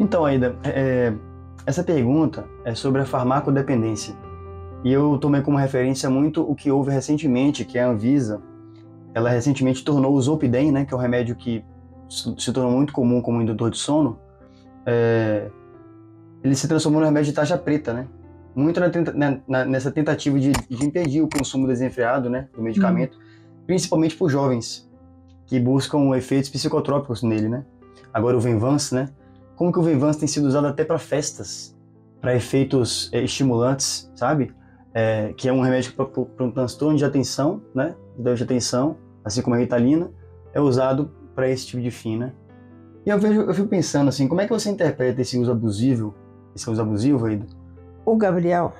Então, Aida, é, essa pergunta é sobre a farmacodependência. E eu tomei como referência muito o que houve recentemente, que é a Anvisa. Ela recentemente tornou o Zolpidem, né, que é um remédio que se tornou muito comum como indutor de sono, é, ele se transformou num remédio de taxa preta, né? Muito na, na, nessa tentativa de, de, impedir o consumo desenfreado né, do medicamento, uhum. principalmente por jovens que buscam efeitos psicotrópicos nele, né? Agora o Venvance, né? como que o Vivance tem sido usado até para festas, para efeitos é, estimulantes, sabe? É, que é um remédio para um transtorno de atenção, né? De atenção, assim como a Ritalina, é usado para esse tipo de fim, né? E eu vejo, eu fico pensando assim, como é que você interpreta esse uso abusivo, esse uso abusivo aí? O Gabriel,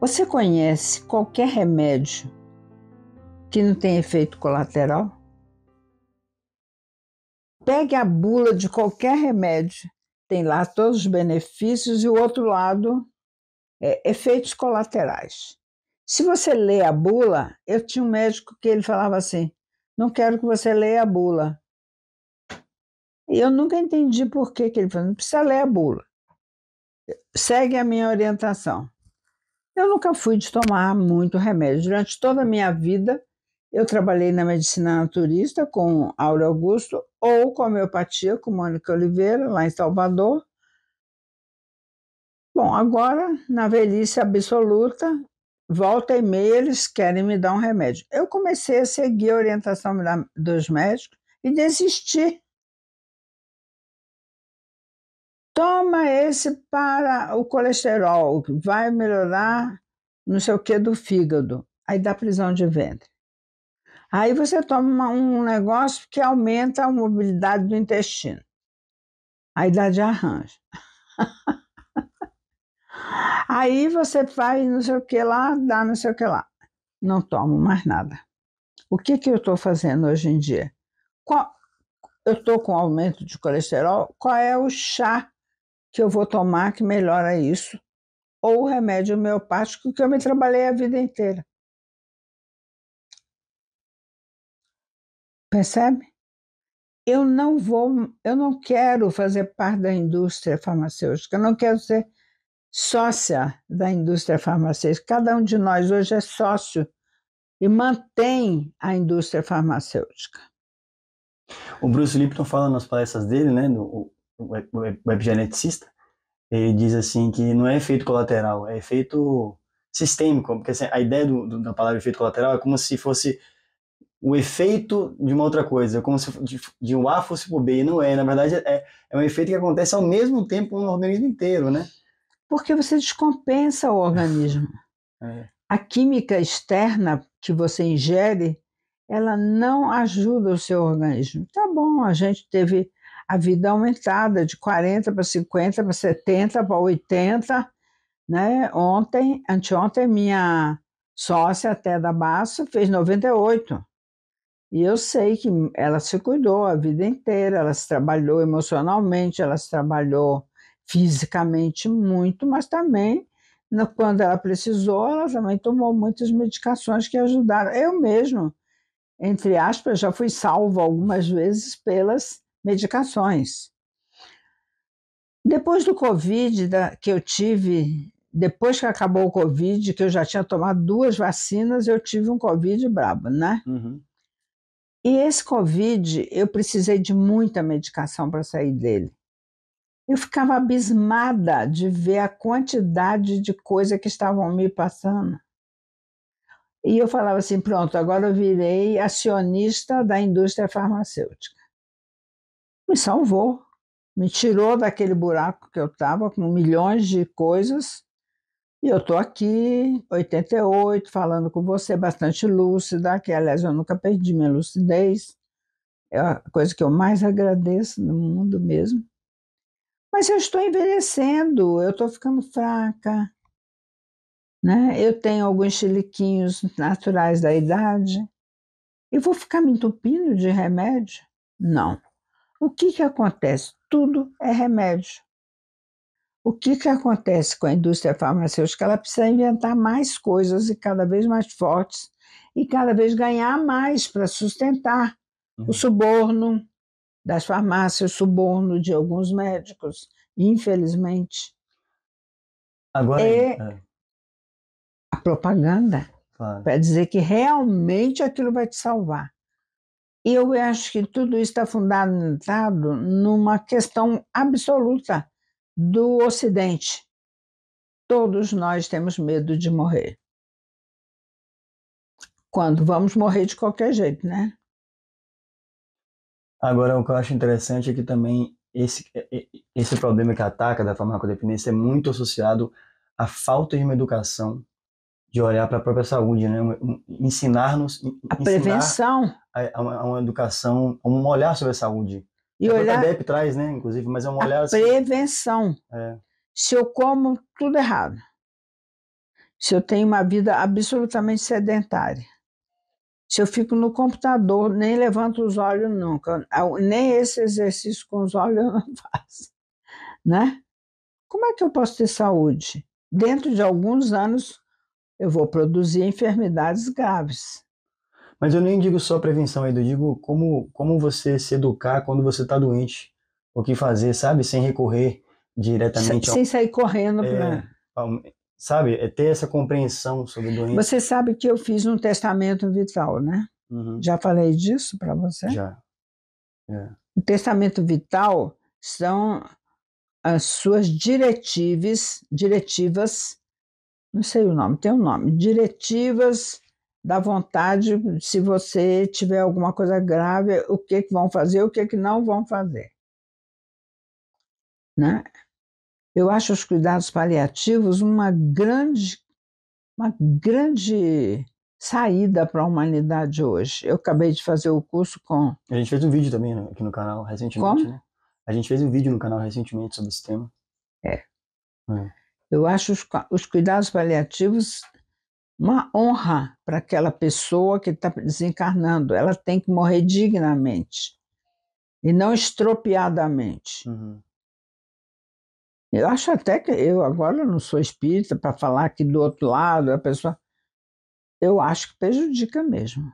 você conhece qualquer remédio que não tem efeito colateral? Pegue a bula de qualquer remédio, tem lá todos os benefícios e o outro lado é efeitos colaterais. Se você lê a bula, eu tinha um médico que ele falava assim: não quero que você leia a bula. E eu nunca entendi por que, que ele falou: não precisa ler a bula. Segue a minha orientação. Eu nunca fui de tomar muito remédio. Durante toda a minha vida, eu trabalhei na medicina naturista com Áureo Augusto ou com homeopatia com Mônica Oliveira, lá em Salvador. Bom, agora, na velhice absoluta, volta e meia eles querem me dar um remédio. Eu comecei a seguir a orientação dos médicos e desisti. Toma esse para o colesterol, vai melhorar não sei o que do fígado. Aí dá prisão de ventre. Aí você toma um negócio que aumenta a mobilidade do intestino. Aí dá de arranjo. Aí você faz não sei o que lá, dá não sei o que lá. Não tomo mais nada. O que, que eu estou fazendo hoje em dia? Qual, eu estou com aumento de colesterol, qual é o chá que eu vou tomar que melhora isso? Ou o remédio homeopático que eu me trabalhei a vida inteira. Percebe? Eu não vou, eu não quero fazer parte da indústria farmacêutica, eu não quero ser sócia da indústria farmacêutica. Cada um de nós hoje é sócio e mantém a indústria farmacêutica. O Bruce Lipton fala nas palestras dele, né, o webgeneticista, ele diz assim que não é efeito colateral, é efeito sistêmico, porque assim, a ideia do, do, da palavra efeito colateral é como se fosse o efeito de uma outra coisa, como se de, de um A fosse pro B, e não é. Na verdade, é, é um efeito que acontece ao mesmo tempo no organismo inteiro, né? Porque você descompensa o organismo. É. A química externa que você ingere, ela não ajuda o seu organismo. Tá bom, a gente teve a vida aumentada de 40 para 50, para 70, para 80. Né? Ontem, anteontem, minha sócia até da Basso fez 98. E eu sei que ela se cuidou a vida inteira, ela se trabalhou emocionalmente, ela se trabalhou fisicamente muito, mas também quando ela precisou, ela também tomou muitas medicações que ajudaram. Eu mesmo, entre aspas, já fui salva algumas vezes pelas medicações. Depois do Covid da, que eu tive, depois que acabou o Covid, que eu já tinha tomado duas vacinas, eu tive um Covid brabo, né? Uhum. E esse Covid, eu precisei de muita medicação para sair dele. Eu ficava abismada de ver a quantidade de coisa que estavam me passando. E eu falava assim: pronto, agora eu virei acionista da indústria farmacêutica. Me salvou, me tirou daquele buraco que eu estava, com milhões de coisas, e eu estou aqui, 88, falando com você, bastante lúcida, que aliás eu nunca perdi minha lucidez. É a coisa que eu mais agradeço no mundo mesmo. Mas eu estou envelhecendo, eu estou ficando fraca. Né? Eu tenho alguns chiliquinhos naturais da idade. Eu vou ficar me entupindo de remédio? Não. O que, que acontece? Tudo é remédio. O que, que acontece com a indústria farmacêutica? Ela precisa inventar mais coisas e cada vez mais fortes e cada vez ganhar mais para sustentar uhum. o suborno das farmácias, o suborno de alguns médicos, infelizmente. Agora e é, é. a propaganda claro. para dizer que realmente aquilo vai te salvar. E eu acho que tudo isso está fundamentado numa questão absoluta do Ocidente. Todos nós temos medo de morrer. Quando vamos morrer de qualquer jeito, né? Agora, o que eu acho interessante é que também esse, é, é, esse problema que ataca da farmacodependência é muito associado à falta de uma educação de olhar para a própria saúde, né? Ensinar-nos a ensinar prevenção, a, a, uma, a, uma, educação, um olhar sobre a saúde. E a é olhar. traz, né? Inclusive, mas é um olhar. Assim... Prevenção. É. Se eu como tudo errado, se eu tenho uma vida absolutamente sedentária, se eu fico no computador, nem levanto os olhos nunca, nem esse exercício com os olhos eu não faço, né? Como é que eu posso ter saúde? Dentro de alguns anos, eu vou produzir enfermidades graves. Mas eu nem digo só prevenção, ainda eu digo como, como você se educar quando você está doente, o que fazer, sabe? Sem recorrer diretamente. Sem, ao... sem sair correndo, é, né? Ao, sabe? É ter essa compreensão sobre o doente. Você sabe que eu fiz um testamento vital, né? Uhum. Já falei disso para você? Já. É. O testamento vital são as suas diretives, diretivas, não sei o nome, tem um nome, diretivas da vontade, se você tiver alguma coisa grave, o que, que vão fazer, o que, que não vão fazer. Né? Eu acho os cuidados paliativos uma grande, uma grande saída para a humanidade hoje. Eu acabei de fazer o curso com. A gente fez um vídeo também aqui no canal recentemente, Como? né? A gente fez um vídeo no canal recentemente sobre esse tema. É. é. Eu acho os, os cuidados paliativos uma honra para aquela pessoa que está desencarnando. Ela tem que morrer dignamente e não estropiadamente. Uhum. Eu acho até que eu agora não sou espírita para falar que do outro lado a pessoa. Eu acho que prejudica mesmo.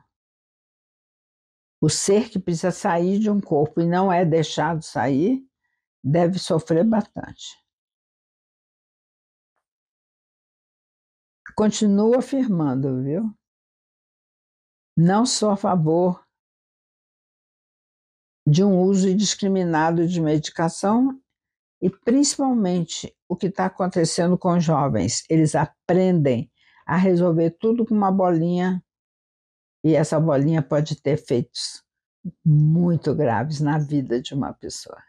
O ser que precisa sair de um corpo e não é deixado sair deve sofrer bastante. continuo afirmando, viu? Não sou a favor de um uso indiscriminado de medicação e principalmente o que está acontecendo com os jovens. Eles aprendem a resolver tudo com uma bolinha e essa bolinha pode ter efeitos muito graves na vida de uma pessoa.